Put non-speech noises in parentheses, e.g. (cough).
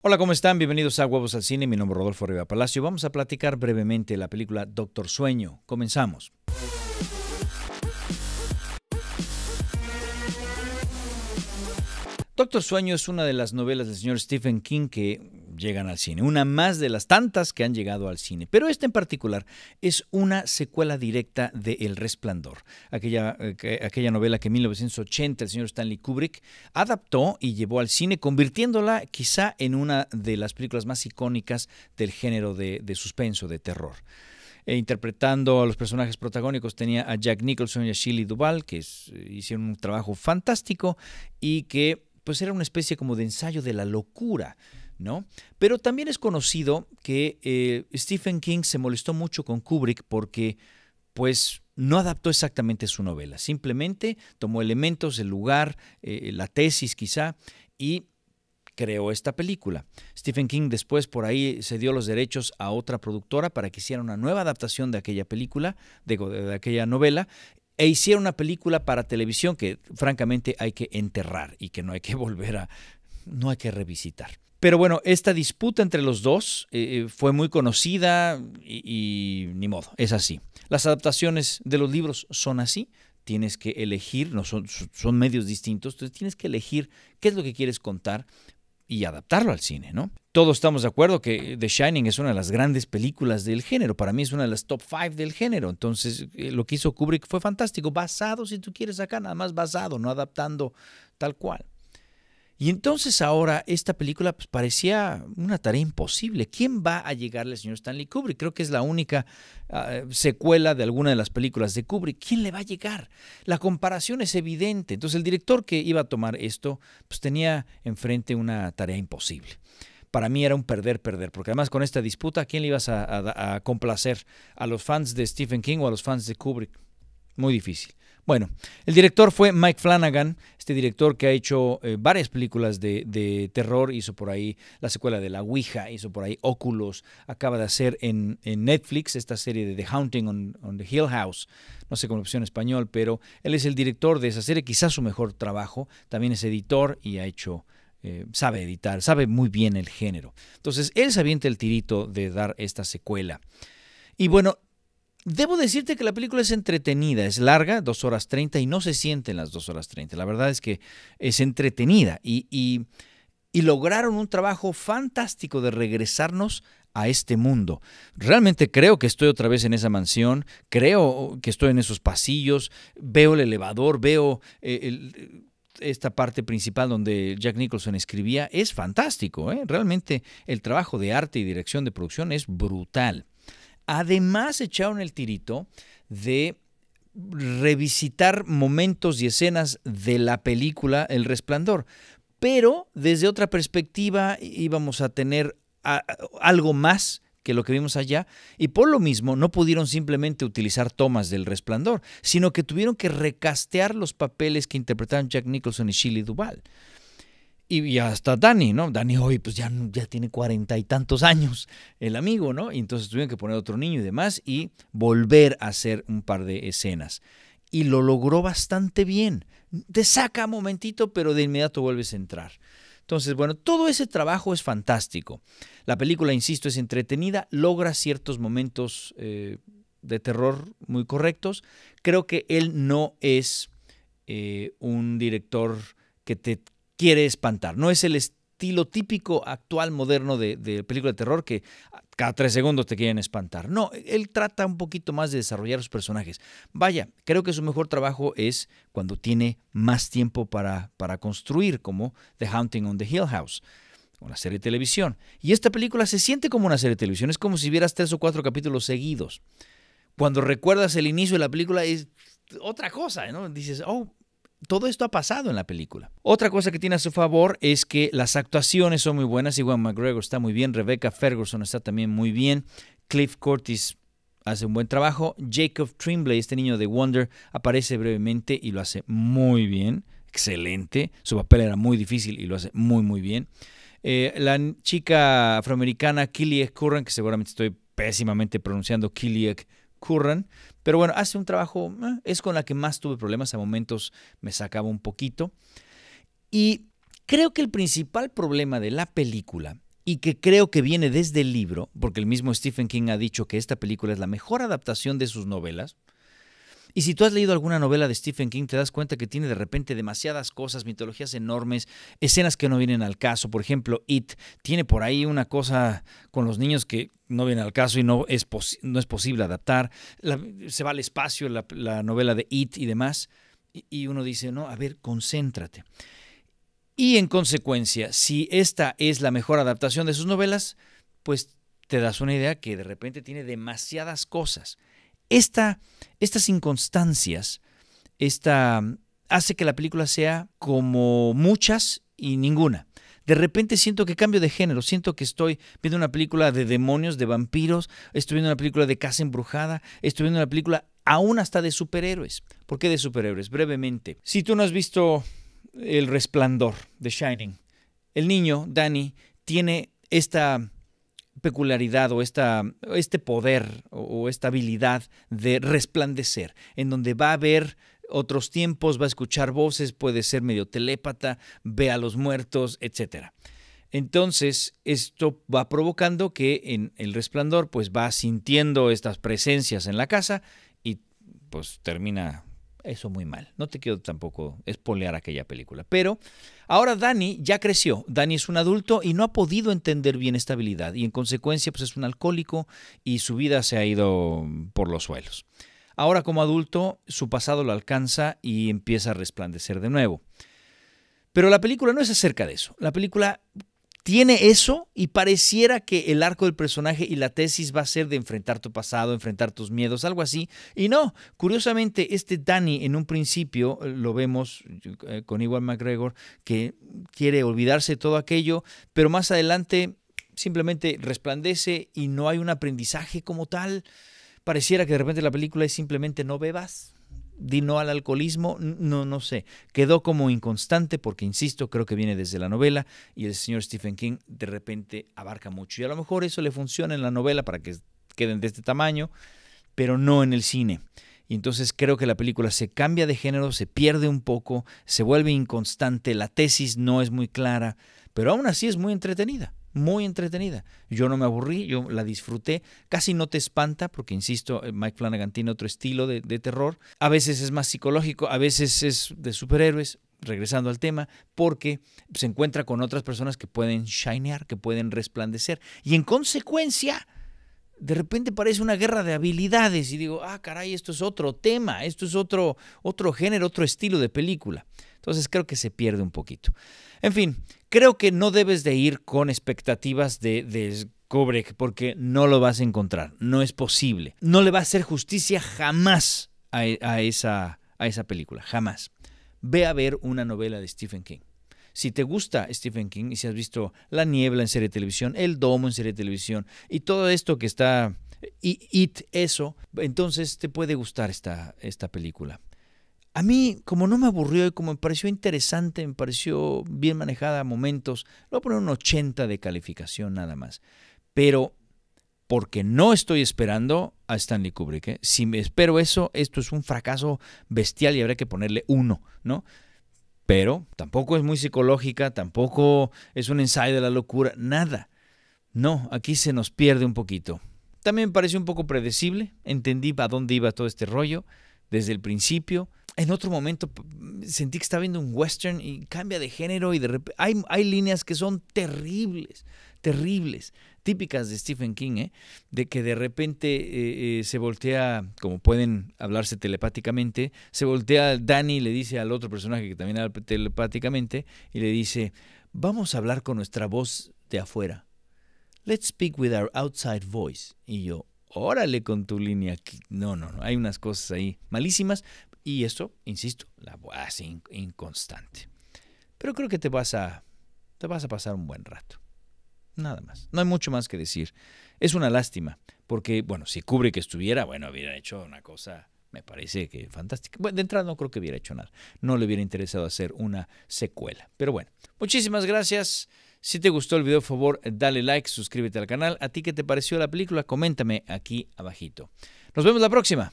Hola, ¿cómo están? Bienvenidos a Huevos al Cine. Mi nombre es Rodolfo Riva Palacio. Vamos a platicar brevemente la película Doctor Sueño. Comenzamos. Doctor Sueño es una de las novelas del señor Stephen King que llegan al cine, una más de las tantas que han llegado al cine, pero esta en particular es una secuela directa de El Resplandor, aquella, eh, aquella novela que en 1980 el señor Stanley Kubrick adaptó y llevó al cine, convirtiéndola quizá en una de las películas más icónicas del género de, suspenso, de terror. E interpretando a los personajes protagónicos tenía a Jack Nicholson y a Shirley Duvall, que eh, hicieron un trabajo fantástico y que pues era una especie como de ensayo de la locura pero también es conocido que eh, Stephen King se molestó mucho con Kubrick porque, pues, no adaptó exactamente su novela, simplemente tomó elementos, el lugar, eh, la tesis quizá, y creó esta película. Stephen King después por ahí se dio los derechos a otra productora para que hiciera una nueva adaptación de aquella película, de aquella novela, e hiciera una película para televisión que francamente hay que enterrar y que no hay que (laughs) volver a, no hay que revisitar. Pero bueno, esta disputa entre los dos eh, eh, fue muy conocida y, ni modo, es así. Las adaptaciones de los libros son así, tienes que elegir, no son, son medios distintos, entonces tienes que elegir qué es lo que quieres contar y adaptarlo al cine, ¿no? Todos estamos de acuerdo que The Shining es una de las grandes películas del género, para mí es una de las top five del género, entonces eh, lo que hizo Kubrick fue fantástico, basado, si tú quieres acá, nada más basado, no adaptando tal cual. Y entonces ahora esta película pues, parecía una tarea imposible. ¿Quién va a llegarle al señor Stanley Kubrick? Creo que es la única ah, secuela de alguna de las películas de Kubrick. ¿Quién le va a llegar? La comparación es evidente. Entonces el director que iba a tomar esto pues tenía enfrente una tarea imposible. Para mí era un perder-perder, porque además con esta disputa, ¿a quién le ibas a complacer? ¿A los fans de Stephen King o a los fans de Kubrick? Muy difícil. Bueno, el director fue Mike Flanagan, este director que ha hecho eh, varias películas de, terror, hizo por ahí la secuela de La Ouija, hizo por ahí Óculos, acaba de hacer en, Netflix esta serie de The Haunting on, the Hill House, no sé cómo opción español, pero él es el director de esa serie, quizás su mejor trabajo, también es editor y ha hecho... Eh, sabe editar, sabe muy bien el género. Entonces, él se avienta el tirito de dar esta secuela. Y bueno, Debo decirte que la película es entretenida, es larga, dos horas 30 y no se sienten las dos horas 30. La verdad es que es entretenida y, y, lograron un trabajo fantástico de regresarnos a este mundo. Realmente creo que estoy otra vez en esa mansión, creo que estoy en esos pasillos, veo el elevador, veo eh, esta parte principal donde Jack Nicholson escribía. Es fantástico, ¿eh? realmente el trabajo de arte y dirección de producción es brutal. Además, echaron el tirito de revisitar momentos y escenas de la película El Resplandor, pero desde otra perspectiva íbamos a tener algo más que lo que vimos allá, y por lo mismo no pudieron simplemente utilizar tomas del resplandor, sino que tuvieron que recastear los papeles que interpretaron Jack Nicholson y Shirley Duvall y ya hasta Dani, ¿no? Dani hoy pues ya, ya tiene cuarenta y tantos años el amigo, ¿no? Y entonces tuvieron que poner otro niño y demás y volver a hacer un par de escenas. Y lo logró bastante bien. Te saca un momentito, pero de inmediato vuelves a entrar. Entonces, bueno, todo ese trabajo es fantástico. La película, insisto, es entretenida, logra ciertos momentos eh, de terror muy correctos. Creo que él no es eh, un director que te quiere espantar. No es el estilo típico actual moderno de, película de terror que cada tres segundos te quieren espantar. No, él trata un poquito más de desarrollar los personajes. Vaya, creo que su mejor trabajo es cuando tiene más tiempo para, para construir, como The Haunting on the Hill House, una serie de televisión. Y esta película se siente como una serie de televisión, es como si vieras tres o cuatro capítulos seguidos. Cuando recuerdas el inicio de la película es otra cosa, ¿no? Dices, oh, todo esto ha pasado en la película. Otra cosa que tiene a su favor es que las actuaciones son muy buenas. igual McGregor está muy bien, Rebecca Ferguson está también muy bien, Cliff Curtis hace un buen trabajo, Jacob Tremblay, este niño de Wonder, aparece brevemente y lo hace muy bien, excelente. Su papel era muy difícil y lo hace muy, muy bien. Eh, la chica afroamericana Killie Curran, que seguramente estoy pésimamente pronunciando Kiliak Curran. Pero bueno, hace un trabajo, eh, es con la que más tuve problemas, a momentos me sacaba un poquito. Y creo que el principal problema de la película, y que creo que viene desde el libro, porque el mismo Stephen King ha dicho que esta película es la mejor adaptación de sus novelas, y si tú has leído alguna novela de Stephen King, te das cuenta que tiene de repente demasiadas cosas, mitologías enormes, escenas que no vienen al caso. Por ejemplo, It tiene por ahí una cosa con los niños que no viene al caso y no es, no es posible adaptar. se va al espacio la, novela de It y demás. y uno dice, no, a ver, concéntrate. Y en consecuencia, si esta es la mejor adaptación de sus novelas, pues te das una idea que de repente tiene demasiadas cosas estas inconstancias esta, hace que la película sea como muchas y ninguna. De repente siento que cambio de género, siento que estoy viendo una película de demonios, de vampiros, estoy viendo una película de casa embrujada, estoy viendo una película aún hasta de superhéroes. ¿Por qué de superhéroes? Brevemente. Si tú no has visto El Resplandor de Shining, el niño, Danny, tiene esta peculiaridad o esta, este poder o esta habilidad de resplandecer, en donde va a ver otros tiempos, va a escuchar voces, puede ser medio telépata, ve a los muertos, etc. Entonces, esto va provocando que en el resplandor, pues va sintiendo estas presencias en la casa y pues termina eso muy mal. No te quiero tampoco espolear aquella película. Pero ahora Dani ya creció. Dani es un adulto y no ha podido entender bien esta habilidad. Y en consecuencia, pues es un alcohólico y su vida se ha ido por los suelos. Ahora como adulto, su pasado lo alcanza y empieza a resplandecer de nuevo. Pero la película no es acerca de eso. La película tiene eso y pareciera que el arco del personaje y la tesis va a ser de enfrentar tu pasado, enfrentar tus miedos, algo así. Y no, curiosamente, este Danny en un principio eh, lo vemos eh, con igual McGregor que quiere olvidarse de todo aquello, pero más adelante simplemente resplandece y no hay un aprendizaje como tal. Pareciera que de repente la película es simplemente no bebas dino al alcoholismo, no, no sé. Quedó como inconstante porque, insisto, creo que viene desde la novela y el señor Stephen King de repente abarca mucho. Y a lo mejor eso le funciona en la novela para que queden de este tamaño, pero no en el cine. Y entonces creo que la película se cambia de género, se pierde un poco, se vuelve inconstante, la tesis no es muy clara, pero aún así es muy entretenida muy entretenida. Yo no me aburrí, yo la disfruté. Casi no te espanta, porque insisto, eh, Mike Flanagan tiene otro estilo de, terror. A veces es más psicológico, a veces es de superhéroes, regresando al tema, porque se encuentra con otras personas que pueden shinear, que pueden resplandecer. Y en consecuencia, de repente parece una guerra de habilidades y digo, ah, caray, esto es otro tema, esto es otro, otro género, otro estilo de película. Entonces creo que se pierde un poquito. En fin, Creo que no debes de ir con expectativas de, de porque no lo vas a encontrar, no es posible. No le va a hacer justicia jamás e, a, esa, película, jamás. Ve a ver una novela de Stephen King. Si te gusta Stephen King y si has visto La Niebla en serie de televisión, El Domo en serie de televisión y todo esto que está eh, y It, eso, entonces te puede gustar esta película a mí, como no me aburrió y como me pareció interesante, me pareció bien manejada a momentos, le voy a poner un 80 de calificación nada más. Pero porque no estoy esperando a Stanley Kubrick. ¿eh? Si me espero eso, esto es un fracaso bestial y habría que ponerle uno, ¿no? Pero tampoco es muy psicológica, tampoco es un ensayo de la locura, nada. No, aquí se nos pierde un poquito. También me pareció un poco predecible, entendí a dónde iba todo este rollo desde el principio en otro momento sentí que estaba viendo un western y cambia de género y de hay, líneas que son terribles, terribles, típicas de Stephen King, ¿eh? de que de repente eh, eh, se voltea, como pueden hablarse telepáticamente, se voltea Danny y le dice al otro personaje que también habla telepáticamente y le dice, vamos a hablar con nuestra voz de afuera. Let's speak with our outside voice. Y yo, órale con tu línea. No, no, no. Hay unas cosas ahí malísimas, y esto, insisto, la voz ah, inconstante. Pero creo que te vas a te vas a pasar un buen rato. Nada más. No hay mucho más que decir. Es una lástima, porque, bueno, si cubre que estuviera, bueno, hubiera hecho una cosa, me parece que fantástica. Bueno, de entrada no creo que hubiera hecho nada. No le hubiera interesado hacer una secuela. Pero bueno, muchísimas gracias. Si te gustó el video, por favor, dale like, suscríbete al canal. ¿A ti qué te pareció la película? Coméntame aquí abajito. Nos vemos la próxima.